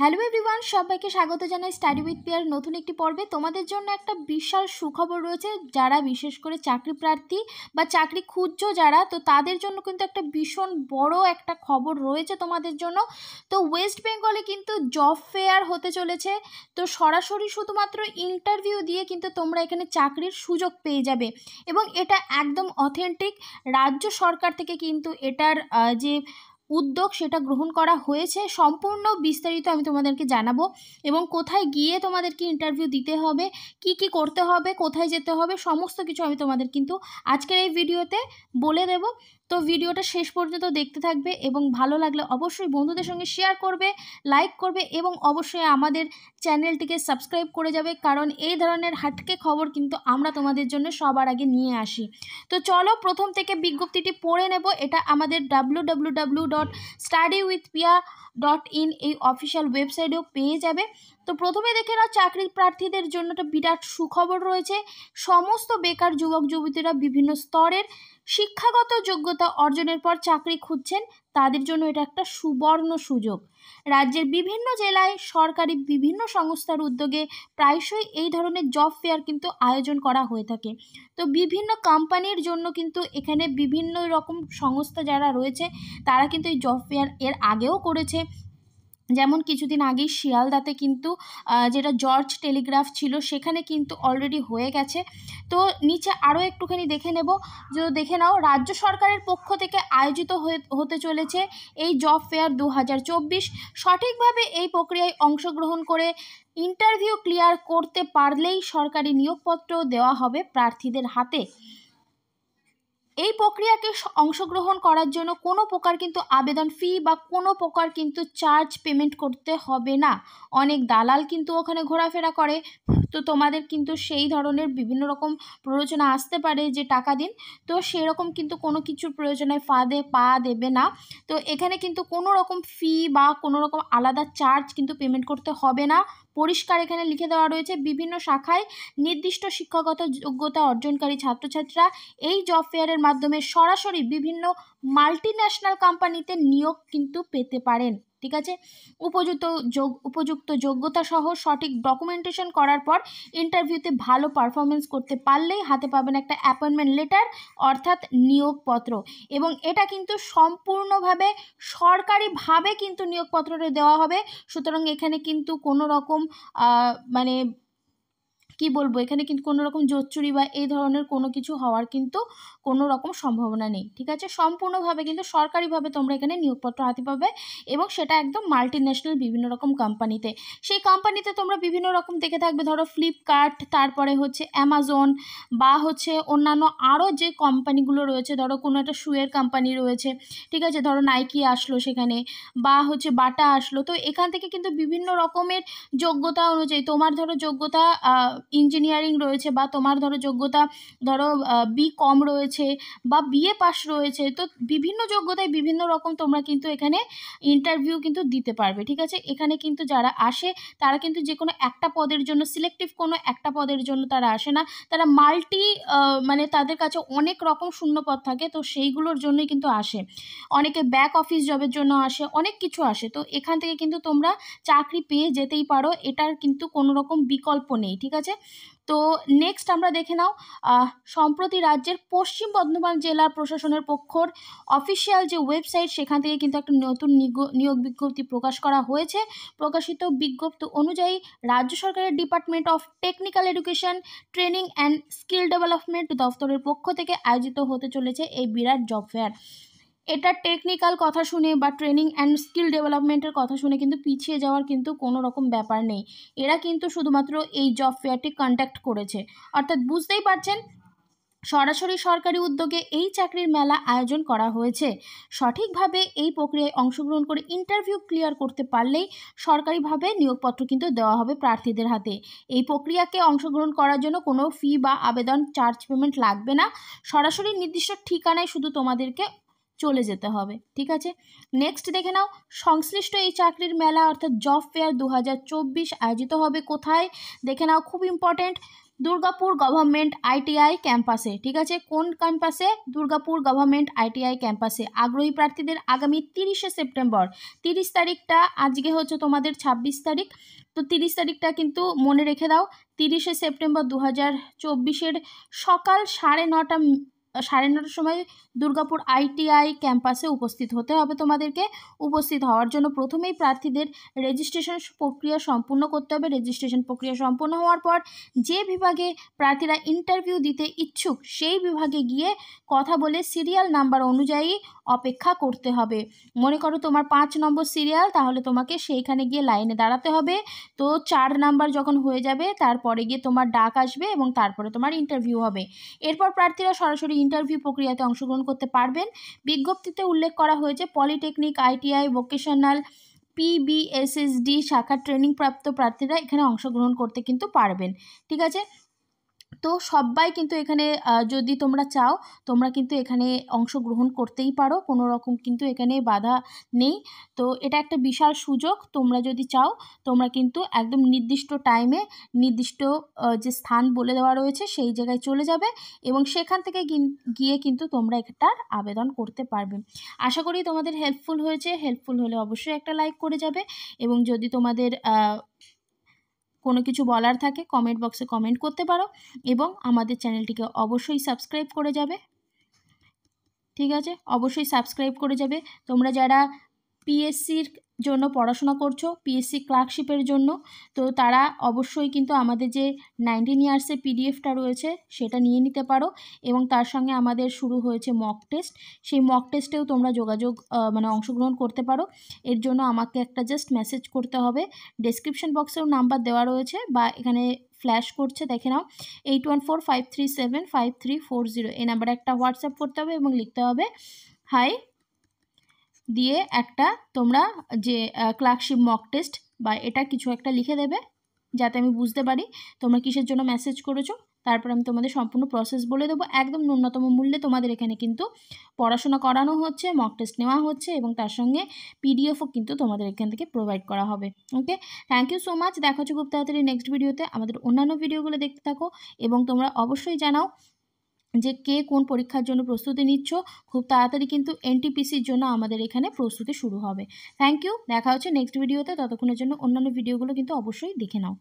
hello everyone সবাইকে স্বাগত জানাই স্টাডি উইথ পিয়ার নতুন একটি পর্বে তোমাদের জন্য একটা বিশাল সুখবর রয়েছে যারা বিশেষ করে চাকরি প্রার্থী বা চাকরি খুঁজছ যারা তো তাদের জন্য কিন্তু একটা ভীষণ বড় একটা খবর রয়েছে তোমাদের জন্য তো ওয়েস্ট বেঙ্গলে কিন্তু জব ফেয়ার হতে চলেছে তো সরাসরি শুধুমাত্র ইন্টারভিউ দিয়ে কিন্তু তোমরা এখানে চাকরির সুযোগ পেয়ে যাবে এবং এটা একদম অথেন্টিক রাজ্য সরকার থেকে কিন্তু এটার যে উদ্যোগ সেটা গ্রহণ করা হয়েছে সম্পূর্ণ বিস্তারিত আমি তোমাদেরকে জানাবো এবং কোথায় গিয়ে তোমাদেরকে ইন্টারভিউ দিতে হবে কি কি করতে হবে কোথায় যেতে হবে সমস্ত কিছু আমি তোমাদের কিন্তু আজকের এই ভিডিওতে বলে দেব তো ভিডিওটা শেষ পর্যন্ত দেখতে থাকবে এবং ভালো লাগলে অবশ্যই বন্ধুদের সঙ্গে শেয়ার করবে লাইক করবে এবং অবশ্যই আমাদের চ্যানেলটিকে সাবস্ক্রাইব করে যাবে কারণ এই ধরনের হাটকে খবর কিন্তু আমরা তোমাদের জন্য সবার আগে নিয়ে আসি তো চলো প্রথম থেকে বিজ্ঞপ্তিটি পড়ে নেব এটা আমাদের W dot study with Piya dot in এই অফিসিয়াল ওয়েবসাইটেও পেয়ে যাবে তো প্রথমে দেখে নাও চাকরি প্রার্থীদের জন্য একটা বিরাট সুখবর রয়েছে সমস্ত বেকার যুবক যুবতীরা বিভিন্ন স্তরের শিক্ষাগত যোগ্যতা অর্জনের পর চাকরি খুঁজছেন তাদের জন্য এটা একটা সুবর্ণ সুযোগ রাজ্যের বিভিন্ন জেলায় সরকারি বিভিন্ন সংস্থার উদ্যোগে প্রায়শই এই ধরনের জব ফেয়ার কিন্তু আয়োজন করা হয়ে থাকে তো বিভিন্ন কোম্পানির জন্য কিন্তু এখানে বিভিন্ন রকম সংস্থা যারা রয়েছে তারা কিন্তু এই জব ফেয়ার এর আগেও করেছে যেমন কিছুদিন আগেই শিয়ালদাতে কিন্তু যেটা জর্জ টেলিগ্রাফ ছিল সেখানে কিন্তু অলরেডি হয়ে গেছে তো নিচে আরও একটুখানি দেখে নেব যে দেখে নাও রাজ্য সরকারের পক্ষ থেকে আয়োজিত হতে চলেছে এই জব ফেয়ার দু সঠিকভাবে এই প্রক্রিয়ায় অংশগ্রহণ করে ইন্টারভিউ ক্লিয়ার করতে পারলেই সরকারি নিয়োগপত্র দেওয়া হবে প্রার্থীদের হাতে এই প্রক্রিয়াকে অংশগ্রহণ করার জন্য কোনো প্রকার কিন্তু আবেদন ফি বা কোনো প্রকার কিন্তু চার্জ পেমেন্ট করতে হবে না অনেক দালাল কিন্তু ওখানে ঘোরাফেরা করে তো তোমাদের কিন্তু সেই ধরনের বিভিন্ন রকম প্ররোচনা আসতে পারে যে টাকা দিন তো সেরকম কিন্তু কোনো কিছুর প্রয়োজনে ফাঁদে পা দেবে না তো এখানে কিন্তু কোনো রকম ফি বা কোনো রকম আলাদা চার্জ কিন্তু পেমেন্ট করতে হবে না পরিষ্কার এখানে লিখে দেওয়া রয়েছে বিভিন্ন শাখায় নির্দিষ্ট শিক্ষাগত যোগ্যতা অর্জনকারী ছাত্রছাত্রীরা এই জব ফেয়ারের মাধ্যমে সরাসরি বিভিন্ন মাল্টি ন্যাশনাল কোম্পানিতে নিয়োগ কিন্তু পেতে পারেন ঠিক আছে উপযুক্ত যোগ উপযুক্ত যোগ্যতা সহ সঠিক ডকুমেন্টেশন করার পর ইন্টারভিউতে ভালো পারফরমেন্স করতে পারলেই হাতে পাবেন একটা অ্যাপয়েন্টমেন্ট লেটার অর্থাৎ নিয়োগপত্র এবং এটা কিন্তু সম্পূর্ণভাবে সরকারিভাবে কিন্তু নিয়োগপত্রটা দেওয়া হবে সুতরাং এখানে কিন্তু কোনো রকম মানে কি বলবো এখানে কিন্তু কোনো রকম জোচ্চুরি বা এই ধরনের কোনো কিছু হওয়ার কিন্তু কোনো রকম সম্ভাবনা নেই ঠিক আছে সম্পূর্ণভাবে কিন্তু সরকারিভাবে তোমরা এখানে নিয়োগপত্র হাতে পাবে এবং সেটা একদম মাল্টি ন্যাশনাল বিভিন্ন রকম কোম্পানিতে সেই কোম্পানিতে তোমরা বিভিন্ন রকম দেখে থাকবে ধরো ফ্লিপকার্ট তারপরে হচ্ছে অ্যামাজন বা হচ্ছে অন্যান্য আরও যে কোম্পানিগুলো রয়েছে ধরো কোনো একটা শুয়ের কোম্পানি রয়েছে ঠিক আছে ধরো নাইকি আসলো সেখানে বা হচ্ছে বাটা আসলো তো এখান থেকে কিন্তু বিভিন্ন রকমের যোগ্যতা অনুযায়ী তোমার ধরো যোগ্যতা ইঞ্জিনিয়ারিং রয়েছে বা তোমার ধরো যোগ্যতা ধরো বি কম রয়েছে বা বিএ পাস রয়েছে তো বিভিন্ন যোগ্যতায় বিভিন্ন রকম তোমরা কিন্তু এখানে ইন্টারভিউ কিন্তু দিতে পারবে ঠিক আছে এখানে কিন্তু যারা আসে তারা কিন্তু যে কোনো একটা পদের জন্য সিলেক্টিভ কোনো একটা পদের জন্য তারা আসে না তারা মাল্টি মানে তাদের কাছে অনেক রকম শূন্যপদ থাকে তো সেইগুলোর জন্যই কিন্তু আসে অনেকে ব্যাক অফিস জবের জন্য আসে অনেক কিছু আসে তো এখান থেকে কিন্তু তোমরা চাকরি পেয়ে যেতেই পারো এটার কিন্তু কোনো রকম বিকল্প নেই ঠিক আছে তো নেক্সট আমরা দেখে নাও সম্প্রতি রাজ্যের পশ্চিম বর্ধমান জেলা প্রশাসনের পক্ষর অফিসিয়াল যে ওয়েবসাইট সেখান থেকে কিন্তু একটা নতুন নিয়োগ বিজ্ঞপ্তি প্রকাশ করা হয়েছে প্রকাশিত বিজ্ঞপ্তি অনুযায়ী রাজ্য সরকারের department of technical education training and skill development দফতরের পক্ষ থেকে আয়োজিত হতে চলেছে এই বিরাট জব ফেয়ার এটা টেকনিক্যাল কথা শুনে বা ট্রেনিং অ্যান্ড স্কিল ডেভেলপমেন্টের কথা শুনে কিন্তু পিছিয়ে যাওয়ার কিন্তু কোনো রকম ব্যাপার নেই এরা কিন্তু শুধুমাত্র এই জব ফেয়ারটি কন্ডাক্ট করেছে অর্থাৎ বুঝতেই পারছেন সরাসরি সরকারি উদ্যোগে এই চাকরির মেলা আয়োজন করা হয়েছে সঠিকভাবে এই প্রক্রিয়ায় অংশগ্রহণ করে ইন্টারভিউ ক্লিয়ার করতে পারলেই সরকারিভাবে নিয়োগপত্র কিন্তু দেওয়া হবে প্রার্থীদের হাতে এই প্রক্রিয়াকে অংশগ্রহণ করার জন্য কোনো ফি বা আবেদন চার্জ পেমেন্ট লাগবে না সরাসরি নির্দিষ্ট ঠিকানায় শুধু তোমাদেরকে চলে যেতে হবে ঠিক আছে নেক্সট দেখে নাও সংশ্লিষ্ট এই চাকরির মেলা অর্থাৎ জব ফেয়ার দু আয়োজিত হবে কোথায় দেখে নাও খুব ইম্পর্ট্যান্ট দুর্গাপুর গভর্নমেন্ট আইটিআই ক্যাম্পাসে ঠিক আছে কোন ক্যাম্পাসে দুর্গাপুর গভর্নমেন্ট আইটিআই ক্যাম্পাসে আগ্রহী প্রার্থীদের আগামী তিরিশে সেপ্টেম্বর তিরিশ তারিখটা আজকে হচ্ছে তোমাদের ২৬ তারিখ তো তিরিশ তারিখটা কিন্তু মনে রেখে দাও তিরিশে সেপ্টেম্বর দু হাজার সকাল সাড়ে নটা সাড়ে নটার সময় দুর্গাপুর আইটিআই ক্যাম্পাসে উপস্থিত হতে হবে তোমাদেরকে উপস্থিত হওয়ার জন্য প্রথমেই প্রার্থীদের রেজিস্ট্রেশন প্রক্রিয়া সম্পূর্ণ করতে হবে রেজিস্ট্রেশন প্রক্রিয়া সম্পূর্ণ হওয়ার পর যে বিভাগে প্রার্থীরা ইন্টারভিউ দিতে ইচ্ছুক সেই বিভাগে গিয়ে কথা বলে সিরিয়াল নাম্বার অনুযায়ী অপেক্ষা করতে হবে মনে করো তোমার পাঁচ নম্বর সিরিয়াল তাহলে তোমাকে সেইখানে গিয়ে লাইনে দাঁড়াতে হবে তো চার নাম্বার যখন হয়ে যাবে তারপরে গিয়ে তোমার ডাক আসবে এবং তারপরে তোমার ইন্টারভিউ হবে এরপর প্রার্থীরা সরাসরি ইন্টারভিউ প্রক্রিয়াতে অংশগ্রহণ করতে পারবেন বিজ্ঞপ্তিতে উল্লেখ করা হয়েছে পলিটেকনিক আইটিআই ভোকেশনাল পিবিএসএসডি শাখার ট্রেনিং প্রাপ্ত প্রার্থীরা এখানে অংশগ্রহণ করতে কিন্তু পারবেন ঠিক আছে তো সবাই কিন্তু এখানে যদি তোমরা চাও তোমরা কিন্তু এখানে অংশগ্রহণ করতেই পারো কোনো রকম কিন্তু এখানে বাধা নেই তো এটা একটা বিশাল সুযোগ তোমরা যদি চাও তোমরা কিন্তু একদম নির্দিষ্ট টাইমে নির্দিষ্ট যে স্থান বলে দেওয়া রয়েছে সেই জায়গায় চলে যাবে এবং সেখান থেকে গিয়ে কিন্তু তোমরা এটার আবেদন করতে পারবে আশা করি তোমাদের হেল্পফুল হয়েছে হেল্পফুল হলে অবশ্যই একটা লাইক করে যাবে এবং যদি তোমাদের কোনো কিছু বলার থাকে কমেন্ট বক্সে কমেন্ট করতে পারো এবং আমাদের চ্যানেলটিকে অবশ্যই সাবস্ক্রাইব করে যাবে ঠিক আছে অবশ্যই সাবস্ক্রাইব করে যাবে তোমরা যারা পিএসসির জন্য পড়াশোনা করছো পিএসসি ক্লার্কশিপের জন্য তো তারা অবশ্যই কিন্তু আমাদের যে নাইনটিন ইয়ার্সের পিডিএফটা রয়েছে সেটা নিয়ে নিতে পারো এবং তার সঙ্গে আমাদের শুরু হয়েছে মক টেস্ট সেই মক টেস্টেও তোমরা যোগাযোগ মানে অংশগ্রহণ করতে পারো এর জন্য আমাকে একটা জাস্ট মেসেজ করতে হবে ডেসক্রিপশন বক্সেও নাম্বার দেওয়া রয়েছে বা এখানে ফ্ল্যাশ করছে দেখে নাও eight one four five three seven five three four zero এই নাম্বারে একটা হোয়াটসঅ্যাপ করতে হবে এবং লিখতে হবে হাই দিয়ে একটা তোমরা যে ক্লার্কশিপ মক টেস্ট বা এটা কিছু একটা লিখে দেবে যাতে আমি বুঝতে পারি তোমরা কিসের জন্য মেসেজ করেছো তারপর আমি তোমাদের সম্পূর্ণ প্রসেস বলে দেবো একদম ন্যূনতম মূল্যে তোমাদের এখানে কিন্তু পড়াশোনা করানো হচ্ছে মক টেস্ট নেওয়া হচ্ছে এবং তার সঙ্গে পিডিএফও কিন্তু তোমাদের এখান থেকে প্রোভাইড করা হবে okay thank you so much দেখা হচ্ছে খুব তাড়াতাড়ি নেক্সট ভিডিওতে আমাদের অন্যান্য ভিডিওগুলো দেখতে থাকো এবং তোমরা অবশ্যই জানাও যে কে কোন পরীক্ষার জন্য প্রস্তুতি নিচ্ছ খুব তাড়াতাড়ি কিন্তু এনটিপিসির জন্য আমাদের এখানে প্রস্তুতি শুরু হবে থ্যাংক ইউ দেখা হচ্ছে নেক্সট ভিডিওতে ততক্ষণের জন্য অন্যান্য ভিডিওগুলো কিন্তু অবশ্যই দেখে নাও